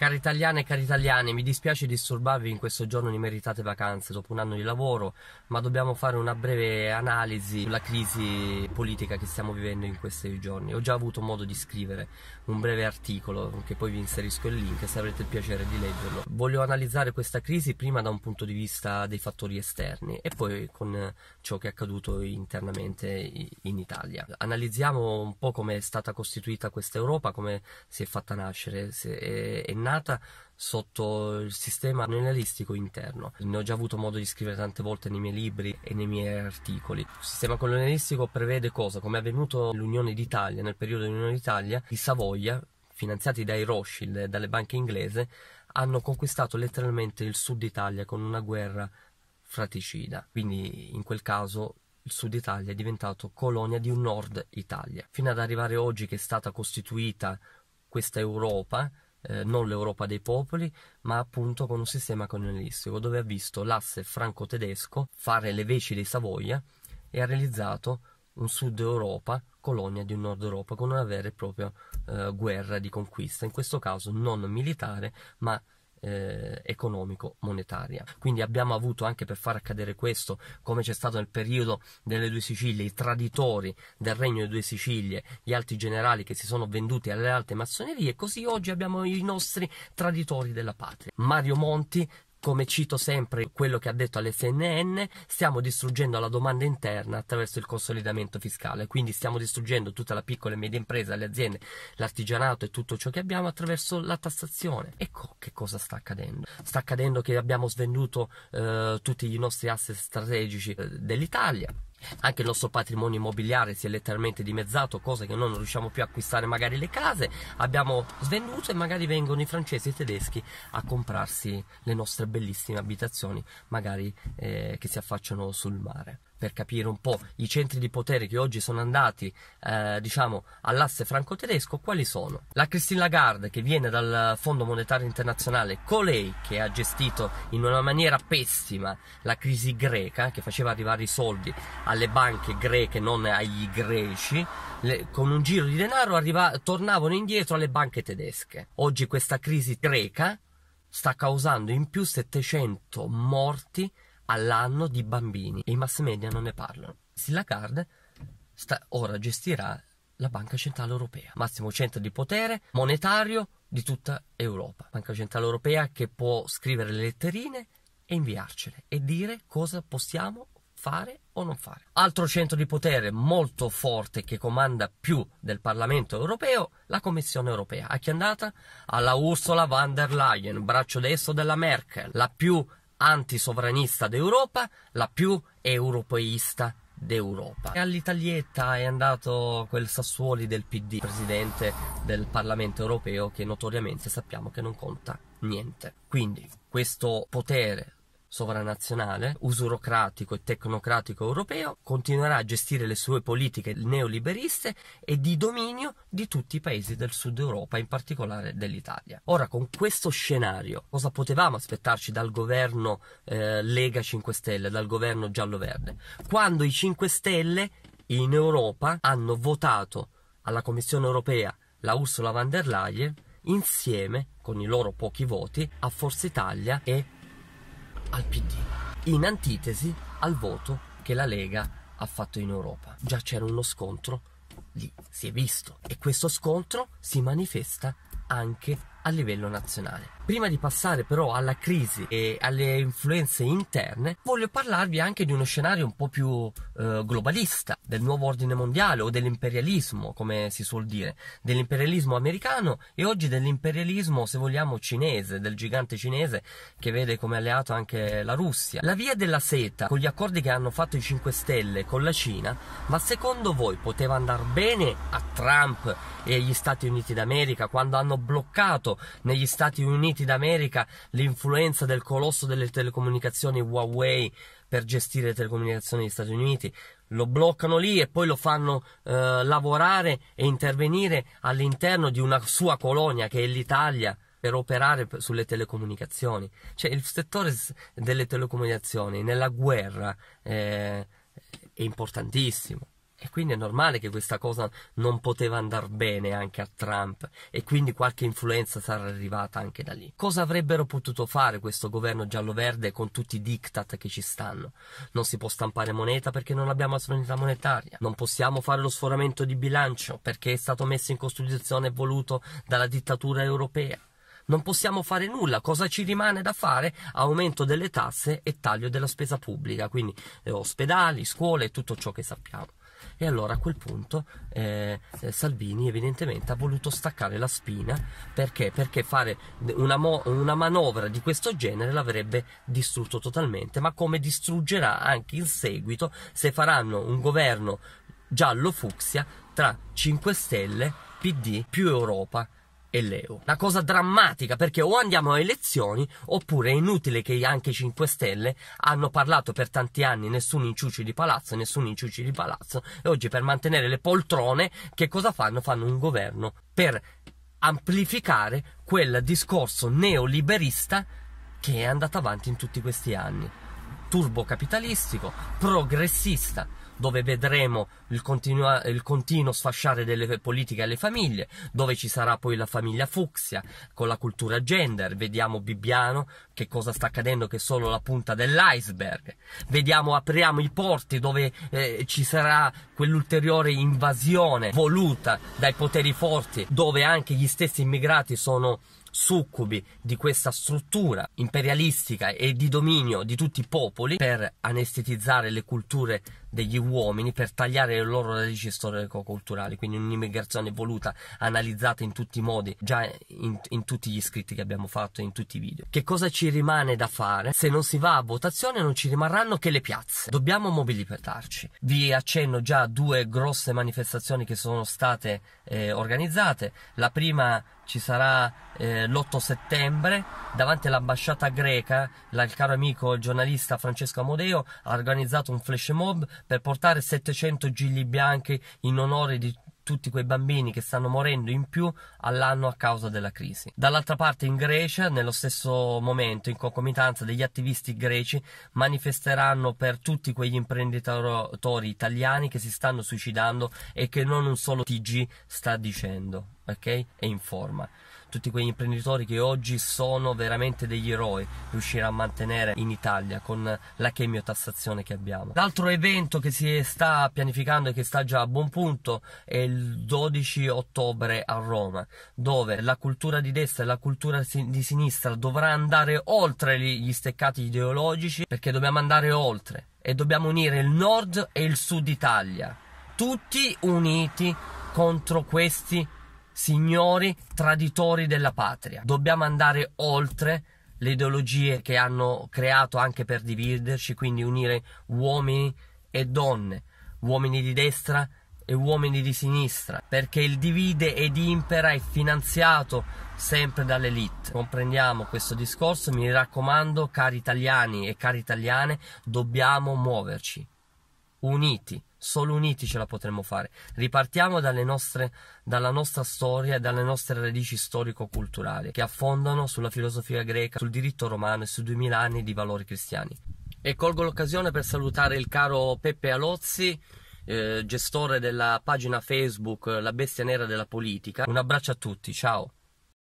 Cari italiane e cari italiani, mi dispiace disturbarvi in questo giorno di meritate vacanze dopo un anno di lavoro, ma dobbiamo fare una breve analisi sulla crisi politica che stiamo vivendo in questi giorni. Ho già avuto modo di scrivere un breve articolo, che poi vi inserisco il link se avrete il piacere di leggerlo. Voglio analizzare questa crisi prima da un punto di vista dei fattori esterni e poi con ciò che è accaduto internamente in Italia. Analizziamo un po' come è stata costituita questa Europa, come si è fatta nascere, se è, è nata sotto il sistema colonialistico interno. Ne ho già avuto modo di scrivere tante volte nei miei libri e nei miei articoli. Il sistema colonialistico prevede cosa? Come è avvenuto nell'Unione d'Italia, nel periodo dell'Unione d'Italia, i Savoia, finanziati dai Rothschild, dalle banche inglesi, hanno conquistato letteralmente il sud Italia con una guerra fraticida. Quindi in quel caso il sud Italia è diventato colonia di un nord Italia, fino ad arrivare oggi che è stata costituita questa Europa eh, non l'Europa dei popoli, ma appunto con un sistema colonialistico, dove ha visto l'asse franco-tedesco fare le veci dei Savoia e ha realizzato un Sud Europa colonia di un Nord Europa con una vera e propria eh, guerra di conquista, in questo caso non militare, ma eh, economico-monetaria. Quindi abbiamo avuto anche per far accadere questo, come c'è stato nel periodo delle due Sicilie, i traditori del regno delle due Sicilie, gli alti generali che si sono venduti alle alte massonerie, così oggi abbiamo i nostri traditori della patria. Mario Monti come cito sempre quello che ha detto alle stiamo distruggendo la domanda interna attraverso il consolidamento fiscale, quindi stiamo distruggendo tutta la piccola e media impresa, le aziende, l'artigianato e tutto ciò che abbiamo attraverso la tassazione. Ecco che cosa sta accadendo. Sta accadendo che abbiamo svenduto eh, tutti i nostri asset strategici eh, dell'Italia, anche il nostro patrimonio immobiliare si è letteralmente dimezzato, cosa che noi non riusciamo più a acquistare magari le case, abbiamo svenduto e magari vengono i francesi e i tedeschi a comprarsi le nostre bellissime abitazioni, magari eh, che si affacciano sul mare per capire un po' i centri di potere che oggi sono andati eh, diciamo all'asse franco-tedesco quali sono la Christine Lagarde che viene dal Fondo Monetario Internazionale colei che ha gestito in una maniera pessima la crisi greca che faceva arrivare i soldi alle banche greche non agli greci Le, con un giro di denaro arriva, tornavano indietro alle banche tedesche oggi questa crisi greca sta causando in più 700 morti all'anno di bambini e i mass media non ne parlano. Lagarde sta, ora gestirà la Banca Centrale Europea, massimo centro di potere monetario di tutta Europa. Banca Centrale Europea che può scrivere le letterine e inviarcele e dire cosa possiamo fare o non fare. Altro centro di potere molto forte che comanda più del Parlamento europeo, la Commissione europea. A chi è andata? Alla Ursula von der Leyen, braccio destro della Merkel, la più antisovranista d'Europa, la più europeista d'Europa. E all'Italietta è andato quel Sassuoli del PD, presidente del Parlamento europeo, che notoriamente sappiamo che non conta niente. Quindi questo potere sovranazionale, usurocratico e tecnocratico europeo, continuerà a gestire le sue politiche neoliberiste e di dominio di tutti i paesi del sud Europa, in particolare dell'Italia. Ora, con questo scenario, cosa potevamo aspettarci dal governo eh, Lega 5 Stelle, dal governo giallo-verde? Quando i 5 Stelle in Europa hanno votato alla Commissione europea la Ursula von der Leyen insieme con i loro pochi voti a Forza Italia e al PD, in antitesi al voto che la Lega ha fatto in Europa. Già c'era uno scontro lì, si è visto, e questo scontro si manifesta anche a livello nazionale. Prima di passare però alla crisi e alle influenze interne, voglio parlarvi anche di uno scenario un po' più eh, globalista, del nuovo ordine mondiale o dell'imperialismo, come si suol dire, dell'imperialismo americano e oggi dell'imperialismo, se vogliamo, cinese, del gigante cinese che vede come alleato anche la Russia. La via della seta, con gli accordi che hanno fatto i 5 Stelle con la Cina, ma secondo voi poteva andare bene a Trump e agli Stati Uniti d'America quando hanno bloccato negli Stati Uniti Stati d'America l'influenza del colosso delle telecomunicazioni Huawei per gestire le telecomunicazioni degli Stati Uniti. Lo bloccano lì e poi lo fanno eh, lavorare e intervenire all'interno di una sua colonia che è l'Italia per operare sulle telecomunicazioni. Cioè il settore delle telecomunicazioni nella guerra eh, è importantissimo. E quindi è normale che questa cosa non poteva andare bene anche a Trump e quindi qualche influenza sarà arrivata anche da lì. Cosa avrebbero potuto fare questo governo giallo-verde con tutti i diktat che ci stanno? Non si può stampare moneta perché non abbiamo la sovranità monetaria, non possiamo fare lo sforamento di bilancio perché è stato messo in Costituzione e voluto dalla dittatura europea. Non possiamo fare nulla, cosa ci rimane da fare? Aumento delle tasse e taglio della spesa pubblica, quindi eh, ospedali, scuole e tutto ciò che sappiamo. E allora a quel punto eh, eh, Salvini evidentemente ha voluto staccare la spina perché, perché fare una, mo- una manovra di questo genere l'avrebbe distrutto totalmente, ma come distruggerà anche in seguito se faranno un governo giallo-fucsia tra 5 Stelle, PD più Europa e Leo. Una cosa drammatica perché o andiamo a elezioni oppure è inutile che anche i 5 Stelle hanno parlato per tanti anni nessun inciuci di palazzo, nessun inciuci di palazzo e oggi per mantenere le poltrone che cosa fanno? Fanno un governo per amplificare quel discorso neoliberista che è andato avanti in tutti questi anni. Turbocapitalistico, progressista dove vedremo il, continua- il continuo sfasciare delle politiche alle famiglie, dove ci sarà poi la famiglia Fuxia con la cultura gender, vediamo Bibbiano che cosa sta accadendo che è solo la punta dell'iceberg, vediamo apriamo i porti dove eh, ci sarà quell'ulteriore invasione voluta dai poteri forti, dove anche gli stessi immigrati sono succubi di questa struttura imperialistica e di dominio di tutti i popoli per anestetizzare le culture degli uomini, per tagliare le loro radici storico-culturali, quindi un'immigrazione voluta, analizzata in tutti i modi, già in, in tutti gli scritti che abbiamo fatto, in tutti i video. Che cosa ci rimane da fare? Se non si va a votazione non ci rimarranno che le piazze, dobbiamo mobilitarci. Vi accenno già a due grosse manifestazioni che sono state eh, organizzate, la prima ci sarà eh, l'8 settembre davanti all'ambasciata greca la, il caro amico il giornalista Francesco Amodeo ha organizzato un flash mob per portare 700 gigli bianchi in onore di tutti quei bambini che stanno morendo in più all'anno a causa della crisi. Dall'altra parte in Grecia, nello stesso momento, in concomitanza degli attivisti greci manifesteranno per tutti quegli imprenditori italiani che si stanno suicidando e che non un solo TG sta dicendo, ok? E informa tutti quegli imprenditori che oggi sono veramente degli eroi riuscire a mantenere in Italia con la chemiotassazione che abbiamo. L'altro evento che si sta pianificando e che sta già a buon punto è il 12 ottobre a Roma, dove la cultura di destra e la cultura di sinistra dovrà andare oltre gli steccati ideologici perché dobbiamo andare oltre e dobbiamo unire il nord e il sud Italia, tutti uniti contro questi signori traditori della patria. Dobbiamo andare oltre le ideologie che hanno creato anche per dividerci, quindi unire uomini e donne, uomini di destra e uomini di sinistra, perché il divide ed impera è finanziato sempre dall'elite. Comprendiamo questo discorso, mi raccomando, cari italiani e cari italiane, dobbiamo muoverci uniti, solo uniti ce la potremo fare. Ripartiamo nostre, dalla nostra storia e dalle nostre radici storico-culturali che affondano sulla filosofia greca, sul diritto romano e su duemila anni di valori cristiani. E colgo l'occasione per salutare il caro Peppe Alozzi, eh, gestore della pagina Facebook La Bestia Nera della Politica. Un abbraccio a tutti, ciao!